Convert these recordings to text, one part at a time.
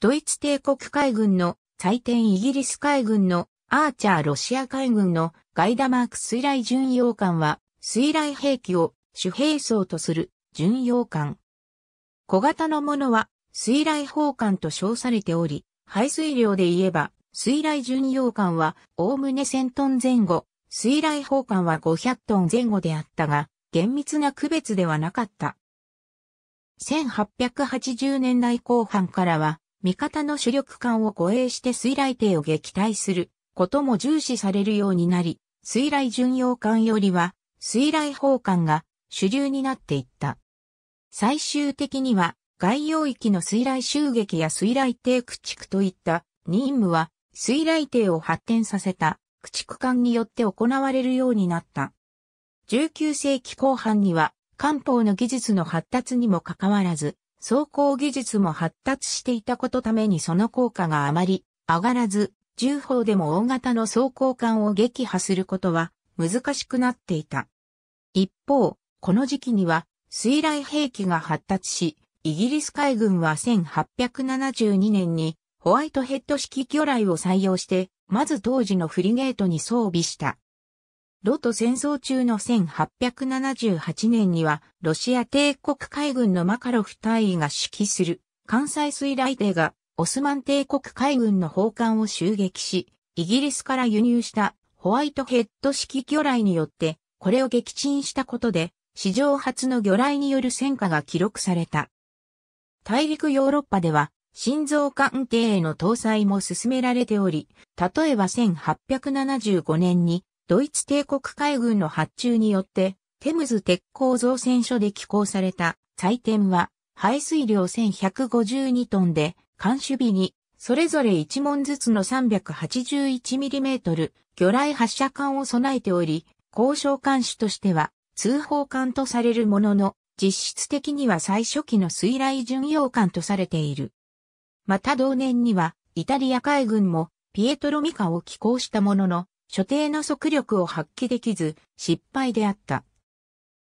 ドイツ帝国海軍の祭典イギリス海軍のアーチャーロシア海軍のガイダマーク水雷巡洋艦は水雷兵器を主兵装とする巡洋艦。小型のものは水雷砲艦と称されており、排水量で言えば水雷巡洋艦はおおむね1000トン前後、水雷砲艦は500トン前後であったが、厳密な区別ではなかった。1880年代後半からは味方の主力艦を護衛して水雷艇を撃退することも重視されるようになり、水雷巡洋艦よりは水雷砲艦が主流になっていった。最終的には外洋域の水雷襲撃や水雷艇駆逐といった任務は水雷艇を発展させた駆逐艦によって行われるようになった。19世紀後半には漢方の技術の発達にもかかわらず、走行技術も発達していたことためにその効果があまり上がらず、重砲でも大型の走行艦を撃破することは難しくなっていた。一方、この時期には水雷兵器が発達し、イギリス海軍は1872年にホワイトヘッド式魚雷を採用して、まず当時のフリゲートに装備した。ロト戦争中の1878年には、ロシア帝国海軍のマカロフ大尉が指揮する、関西水雷帝が、オスマン帝国海軍の砲艦を襲撃し、イギリスから輸入したホワイトヘッド式魚雷によって、これを撃沈したことで、史上初の魚雷による戦果が記録された。大陸ヨーロッパでは、心臓艦艇への搭載も進められており、例えば1875年にドイツ帝国海軍の発注によって、テムズ鉄鋼造船所で寄港された採点は、排水量1152トンで、監守日に、それぞれ1門ずつの 381mm 魚雷発射管を備えており、交渉監視としては通報艦とされるものの、実質的には最初期の水雷巡洋艦とされている。また同年には、イタリア海軍もピエトロミカを寄港したものの、所定の速力を発揮できず、失敗であった。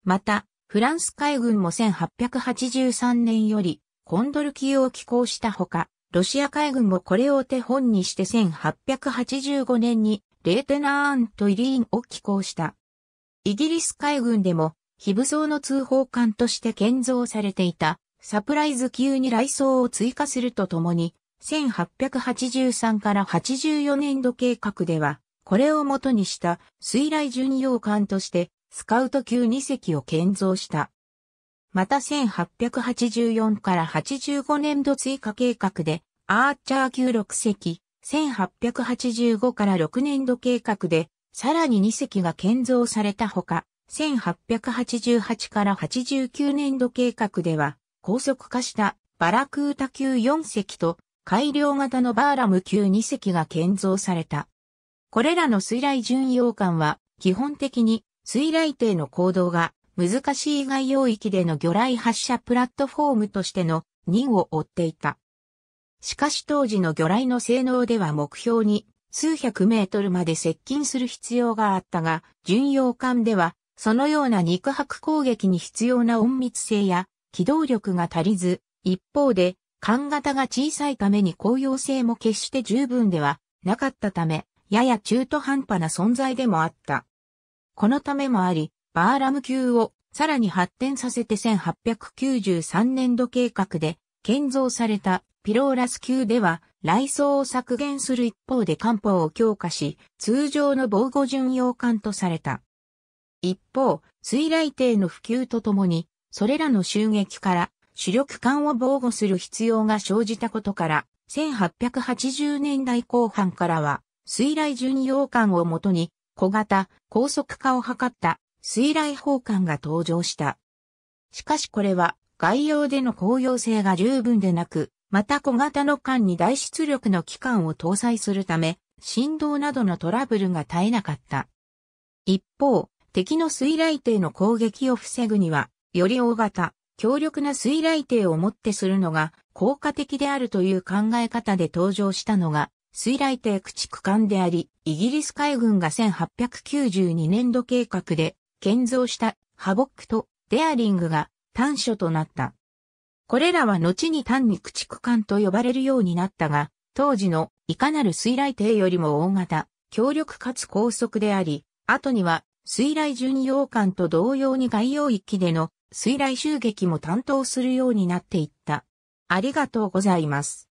また、フランス海軍も1883年より、コンドル級を寄港したほか、ロシア海軍もこれを手本にして1885年に、レーテナーンとイリーンを寄港した。イギリス海軍でも、非武装の通報艦として建造されていた、サプライズ級に来装を追加するとともに、1883から84年度計画では、これをもとにした水雷巡洋艦としてスカウト級2隻を建造した。また1884から85年度追加計画でアーチャー級6隻、1885から6年度計画でさらに2隻が建造されたほか、1888から89年度計画では高速化したバラクータ級4隻と改良型のバーラム級2隻が建造された。これらの水雷巡洋艦は、基本的に水雷艇の行動が難しい外洋域での魚雷発射プラットフォームとしての任を追っていた。しかし当時の魚雷の性能では目標に数百メートルまで接近する必要があったが、巡洋艦ではそのような肉薄攻撃に必要な隠密性や機動力が足りず、一方で艦型が小さいために高用性も決して十分ではなかったため、やや中途半端な存在でもあった。このためもあり、バーラム級をさらに発展させて1893年度計画で建造されたピローラス級では、雷層を削減する一方で漢方を強化し、通常の防護巡洋艦とされた。一方、水雷艇の普及とともに、それらの襲撃から主力艦を防護する必要が生じたことから、1880年代後半からは、水雷巡洋艦をもとに、小型、高速化を図った水雷砲艦が登場した。しかしこれは外洋での公用性が十分でなく、また小型の艦に大出力の機関を搭載するため、振動などのトラブルが絶えなかった。一方、敵の水雷艇の攻撃を防ぐには、より大型、強力な水雷艇をもってするのが効果的であるという考え方で登場したのが、水雷艇駆逐艦であり、イギリス海軍が1892年度計画で建造したハボックとデアリングが端所となった。これらは後に単に駆逐艦と呼ばれるようになったが、当時のいかなる水雷艇よりも大型、強力かつ高速であり、後には水雷巡洋艦と同様に外洋域での水雷襲撃も担当するようになっていった。ありがとうございます。